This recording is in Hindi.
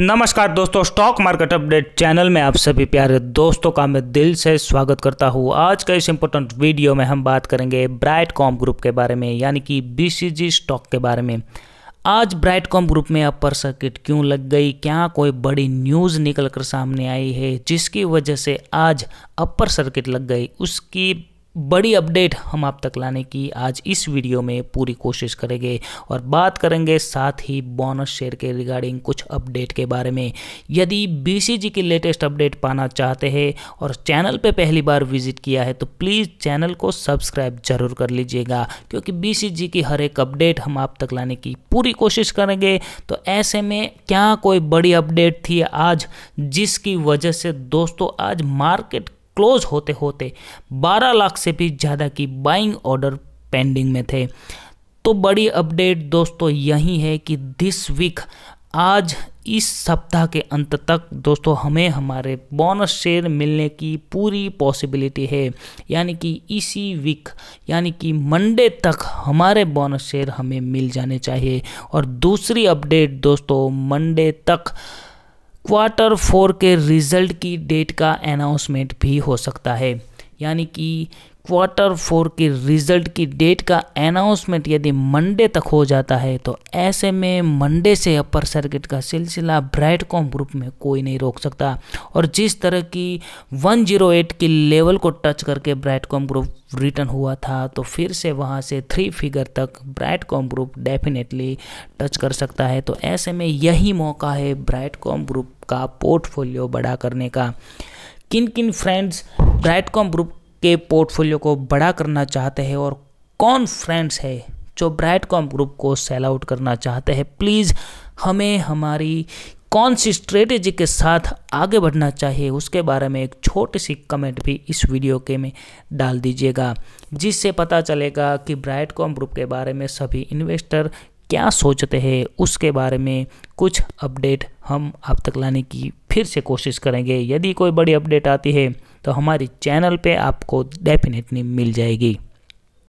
नमस्कार दोस्तों स्टॉक मार्केट अपडेट चैनल में आप सभी प्यारे दोस्तों का मैं दिल से स्वागत करता हूँ आज के इस इम्पोर्टेंट वीडियो में हम बात करेंगे ब्राइट कॉम ग्रुप के बारे में यानी कि बीसीजी स्टॉक के बारे में आज ब्राइट कॉम ग्रुप में अपर सर्किट क्यों लग गई क्या कोई बड़ी न्यूज़ निकल कर सामने आई है जिसकी वजह से आज अपर सर्किट लग गई उसकी बड़ी अपडेट हम आप तक लाने की आज इस वीडियो में पूरी कोशिश करेंगे और बात करेंगे साथ ही बोनस शेयर के रिगार्डिंग कुछ अपडेट के बारे में यदि बीसीजी की लेटेस्ट अपडेट पाना चाहते हैं और चैनल पे पहली बार विजिट किया है तो प्लीज़ चैनल को सब्सक्राइब जरूर कर लीजिएगा क्योंकि बी की हर एक अपडेट हम आप तक लाने की पूरी कोशिश करेंगे तो ऐसे में क्या कोई बड़ी अपडेट थी आज जिसकी वजह से दोस्तों आज मार्केट क्लोज होते होते 12 लाख से भी ज़्यादा की बाइंग ऑर्डर पेंडिंग में थे तो बड़ी अपडेट दोस्तों यही है कि दिस वीक आज इस सप्ताह के अंत तक दोस्तों हमें हमारे बोनस शेयर मिलने की पूरी पॉसिबिलिटी है यानी कि इसी वीक यानी कि मंडे तक हमारे बोनस शेयर हमें मिल जाने चाहिए और दूसरी अपडेट दोस्तों मंडे तक क्वार्टर फोर के रिजल्ट की डेट का अनाउंसमेंट भी हो सकता है यानी कि क्वार्टर फोर की रिजल्ट की डेट का अनाउंसमेंट यदि मंडे तक हो जाता है तो ऐसे में मंडे से अपर सर्किट का सिलसिला ब्राइट कॉम ग्रुप में कोई नहीं रोक सकता और जिस तरह की 108 की लेवल को टच करके ब्राइट कॉम ग्रुप रिटर्न हुआ था तो फिर से वहाँ से थ्री फिगर तक Brightcom group definitely touch कर सकता है तो ऐसे में यही मौका है ब्राइट कॉम ग्रुप का पोर्टफोलियो बड़ा करने का किन किन फ्रेंड्स ब्राइट कॉम ग्रुप के पोर्टफोलियो को बड़ा करना चाहते हैं और कौन फ्रेंड्स है जो ब्राइट कॉम ग्रुप को सेल आउट करना चाहते हैं प्लीज़ हमें हमारी कौन सी स्ट्रेटेजी के साथ आगे बढ़ना चाहिए उसके बारे में एक छोटी सी कमेंट भी इस वीडियो के में डाल दीजिएगा जिससे पता चलेगा कि ब्राइट कॉम ग्रुप के बारे में सभी इन्वेस्टर क्या सोचते हैं उसके बारे में कुछ अपडेट हम आप तक लाने की फिर से कोशिश करेंगे यदि कोई बड़ी अपडेट आती है तो हमारी चैनल पे आपको डेफिनेटली मिल जाएगी